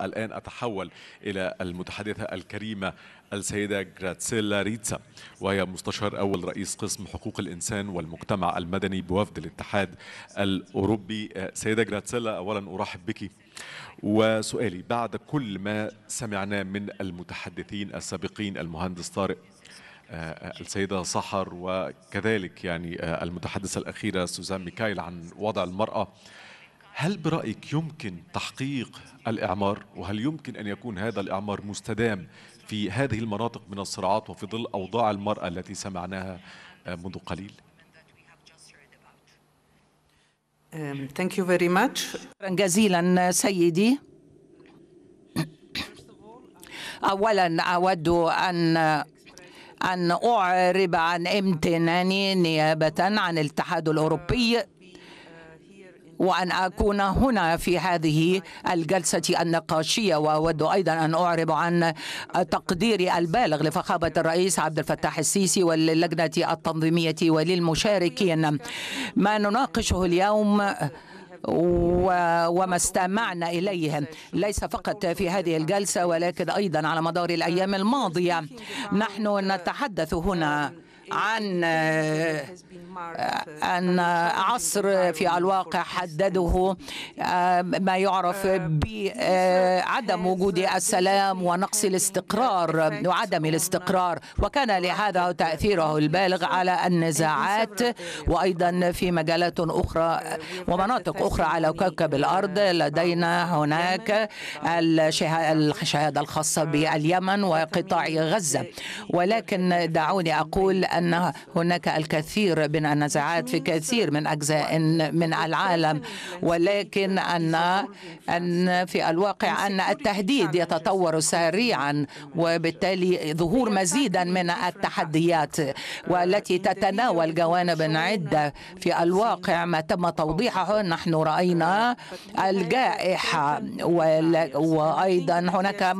الآن أتحول إلى المتحدثة الكريمة السيدة جراتسيلا ريتسا وهي مستشار أول رئيس قسم حقوق الإنسان والمجتمع المدني بوفد الاتحاد الأوروبي آه، سيدة جراتسيلا أولا أرحب بك وسؤالي بعد كل ما سمعناه من المتحدثين السابقين المهندس طارق آه، آه، السيدة صحر وكذلك يعني المتحدثة الأخيرة سوزان ميكايل عن وضع المرأة هل برأيك يمكن تحقيق الإعمار وهل يمكن أن يكون هذا الإعمار مستدام في هذه المناطق من الصراعات وفي ظل أوضاع المرأة التي سمعناها آه، منذ قليل؟ um, Thank you very much. جزيلا سيدي أولا أود أن أن أعرب عن امتناني نيابة عن الاتحاد الأوروبي وأن أكون هنا في هذه الجلسة النقاشية وأود أيضا أن أعرب عن تقديري البالغ لفخامة الرئيس عبد الفتاح السيسي وللجنة التنظيمية وللمشاركين ما نناقشه اليوم وما استمعنا إليه ليس فقط في هذه الجلسة ولكن أيضا على مدار الأيام الماضية نحن نتحدث هنا عن أن عصر في الواقع حدده ما يعرف بعدم وجود السلام ونقص الاستقرار وعدم الاستقرار وكان لهذا تأثيره البالغ على النزاعات وأيضا في مجالات أخرى ومناطق أخرى على كوكب الأرض لدينا هناك الشهادة الخاصة باليمن وقطاع غزة ولكن دعوني أقول أن هناك الكثير من النزاعات في كثير من أجزاء من العالم ولكن أن أن في الواقع أن التهديد يتطور سريعا وبالتالي ظهور مزيدا من التحديات والتي تتناول جوانب عدة في الواقع ما تم توضيحه نحن رأينا الجائحة وأيضا هناك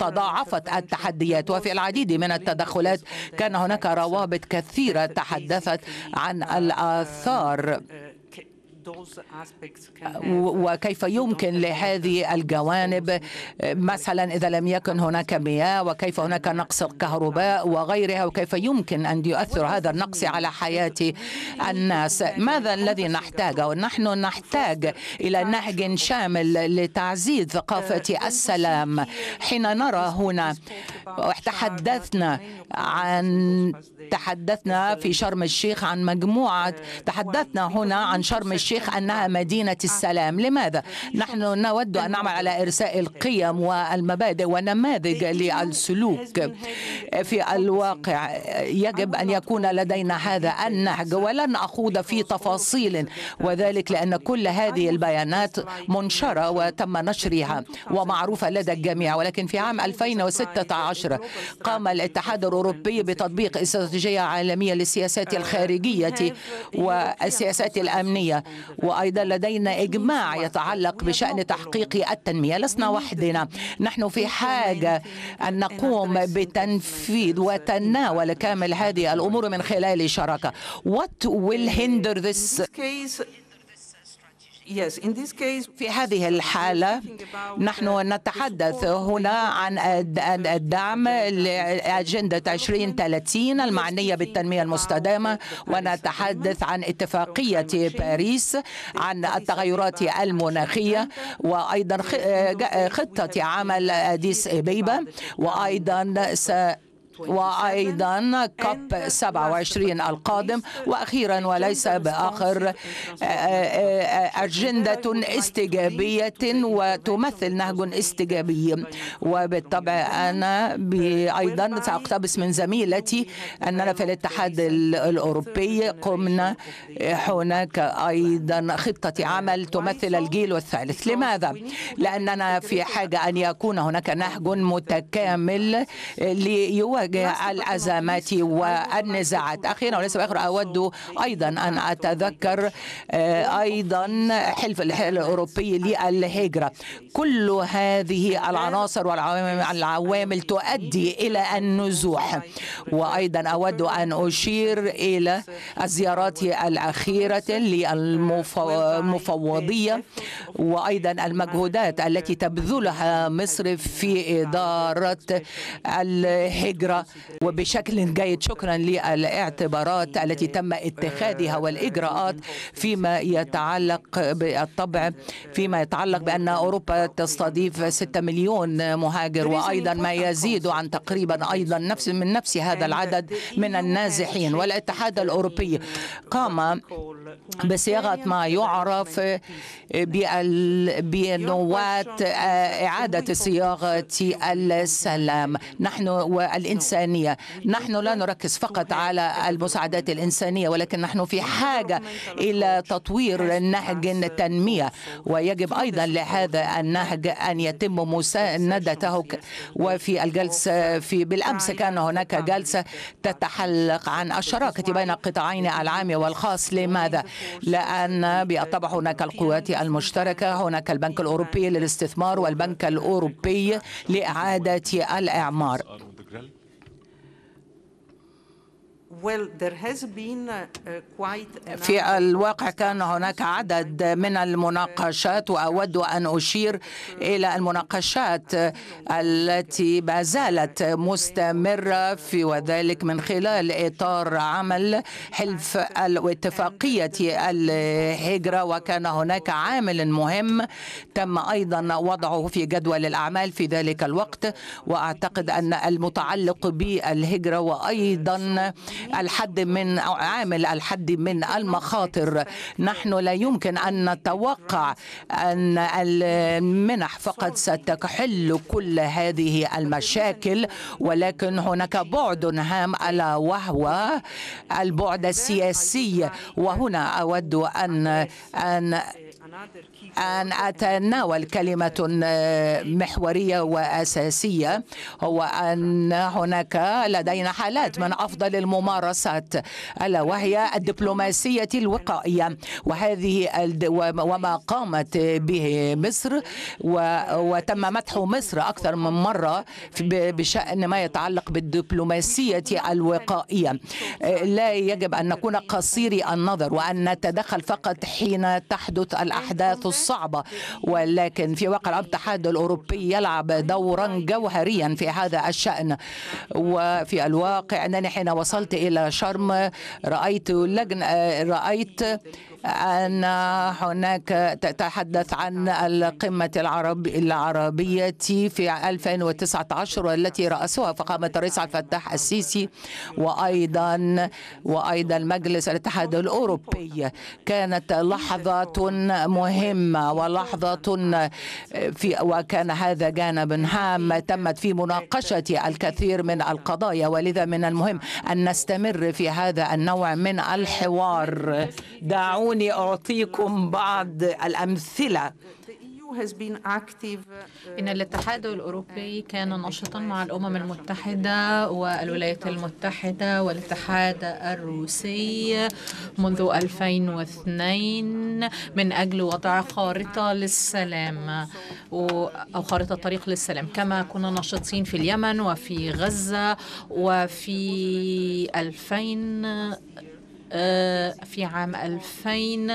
تضاعفت التحديات وفي العديد من التدخلات كان هناك هناك روابط كثيرة تحدثت عن الآثار آه، وكيف يمكن لهذه الجوانب آه، مثلا إذا لم يكن هناك مياه وكيف هناك نقص الكهرباء وغيرها وكيف يمكن أن يؤثر هذا النقص على حياة الناس ماذا الذي نحتاجه نحن نحتاج إلى نهج شامل لتعزيز ثقافة السلام حين نرى هنا تحدثنا عن تحدثنا في شرم الشيخ عن مجموعة uh, تحدثنا هنا عن شرم الشيخ الشيخ أنها آه. مدينة آه. السلام لماذا؟ نحن نود أن نعمل على إرساء القيم والمبادئ ونماذج للسلوك في الواقع يجب أن يكون لدينا هذا النهج ولن أخوض في تفاصيل وذلك لأن كل هذه البيانات منشرة وتم نشرها ومعروفة لدى الجميع ولكن في عام 2016 قام الاتحاد الأوروبي بتطبيق استراتيجية عالمية للسياسات uh, الخارجية والسياسات الأمنية وأيضا لدينا إجماع يتعلق بشأن تحقيق التنمية لسنا وحدنا نحن في حاجة أن نقوم بتنفيذ وتناول كامل هذه الأمور من خلال شراكة What will hinder this في هذه الحالة نحن uh, نتحدث هنا عن الدعم لأجندة 2030 المعنية بالتنمية المستدامة ونتحدث عن اتفاقية باريس عن التغيرات المناخية وأيضا خطة عمل أديس بيبا وأيضا س وأيضا كوب 27 القادم وأخيرا وليس بآخر آه، آه، آه، أجندة استجابية وتمثل نهج استجابي وبالطبع أنا أيضا سأقتبس من زميلتي أننا في الاتحاد الأوروبي قمنا هناك أيضا خطة عمل تمثل الجيل الثالث لماذا؟ لأننا في حاجة أن يكون هناك نهج متكامل ليواجه الأزمات والنزاعات أخيرا وليس بآخر أود أيضا أن أتذكر آه، أيضا حلف الأوروبي للهجرة كل هذه العناصر والعوامل تؤدي إلى النزوح وأيضا أود أن أشير إلى الزيارات الأخيرة للمفوضية وأيضا المجهودات التي تبذلها مصر في إدارة الهجرة وبشكل جيد شكرا للاعتبارات التي تم اتخاذها والإجراءات فيما يتعلق بالطبع فيما يتعلق بأن أوروبا تستضيف 6 مليون مهاجر وأيضا ما يزيد عن تقريبا أيضا نفس من نفس هذا العدد من النازحين والاتحاد الأوروبي قام بصياغة ما يعرف بنواة إعادة صياغة السلام نحن والإنسان الإنسانية نحن لا نركز فقط على المساعدات الإنسانية ولكن نحن في حاجة إلى تطوير نهج التنمية ويجب أيضا لهذا النهج أن يتم مساندته وفي الجلسة في بالأمس كان هناك جلسة تتحلق عن الشراكة بين القطاعين العام والخاص لماذا؟ لأن بالطبع هناك القوات المشتركة هناك البنك الأوروبي للاستثمار والبنك الأوروبي لإعادة الإعمار Uh, في الواقع كان هناك عدد من المناقشات وأود أن أشير إلى المناقشات التي ما زالت مستمرة في وذلك من خلال إطار عمل حلف الاتفاقية الهجرة وكان هناك عامل مهم تم أيضا وضعه في جدول الأعمال في ذلك الوقت وأعتقد أن المتعلق بالهجرة وأيضا الحد من أو عامل الحد من المخاطر نحن لا يمكن أن نتوقع أن المنح فقط ستحل كل هذه المشاكل ولكن هناك بعد هام ألا وهو البعد السياسي وهنا أود أن أن أن أتناول كلمة آه، محورية وأساسية هو أن هناك لدينا حالات من أفضل الممارسات ألا وهي الدبلوماسية الوقائية وهذه وما قامت به مصر وتم مدح مصر أكثر من مرة بشأن ما يتعلق بالدبلوماسية الوقائية آه، لا يجب أن نكون قصيري النظر وأن نتدخل فقط حين تحدث الأحداث الأحداث الصعبة ولكن في واقع الاتحاد الأوروبي يلعب دورا جوهريا في هذا الشأن وفي الواقع أنني حين وصلت إلى شرم رأيت لجنة رأيت أن هناك تتحدث عن القمة العرب العربية في 2019 والتي رأسها فقامة الرئيس عبد الفتاح السيسي وأيضا وأيضا مجلس الاتحاد الأوروبي كانت لحظة مهمة ولحظة في وكان هذا جانب هام تمت في مناقشة الكثير من القضايا ولذا من المهم أن نستمر في هذا النوع من الحوار دعونا دعوني أعطيكم بعض الأمثلة إن الاتحاد الأوروبي كان نشطا مع الأمم المتحدة والولايات المتحدة والاتحاد الروسي منذ 2002 من أجل وضع خارطة للسلام أو خارطة طريق للسلام كما كنا نشطين في اليمن وفي غزة وفي 2000 آه، في عام 2000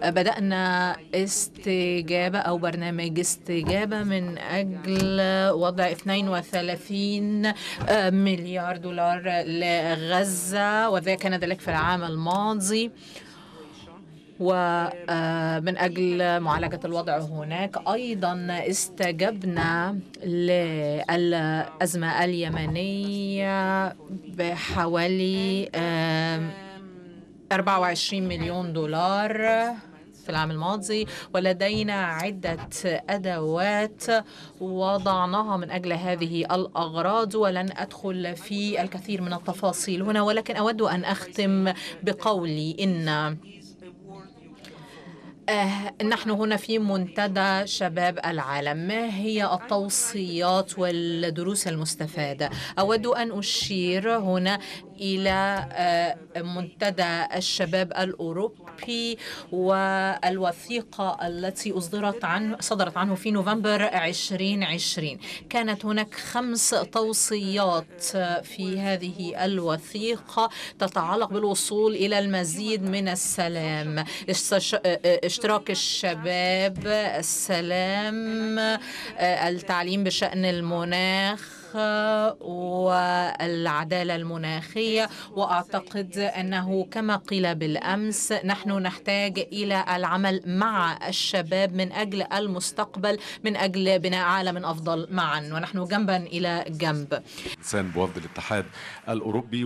آه، بدأنا استجابة أو برنامج استجابة من أجل وضع 32 آه، مليار دولار لغزة وذلك كان ذلك في العام الماضي ومن آه، أجل معالجة الوضع هناك أيضا استجبنا للأزمة اليمنية بحوالي 24 آه، مليون دولار في العام الماضي ولدينا عدة أدوات وضعناها من أجل هذه الأغراض ولن أدخل في الكثير من التفاصيل هنا ولكن أود أن أختم بقولي إن آه، نحن هنا في منتدى شباب العالم ما هي التوصيات والدروس المستفادة أود أن أشير هنا إلى آه، منتدى الشباب الأوروبي والوثيقة التي أصدرت عن صدرت عنه في نوفمبر 2020 كانت هناك خمس توصيات في هذه الوثيقة تتعلق بالوصول إلى المزيد من السلام اشتراك الشباب السلام آه، التعليم بشأن المناخ والعدالة المناخية وأعتقد أنه كما قيل بالأمس نحن نحتاج إلى العمل مع الشباب من أجل المستقبل من أجل بناء عالم أفضل معا ونحن جنبا إلى جنب. بوفد الاتحاد الأوروبي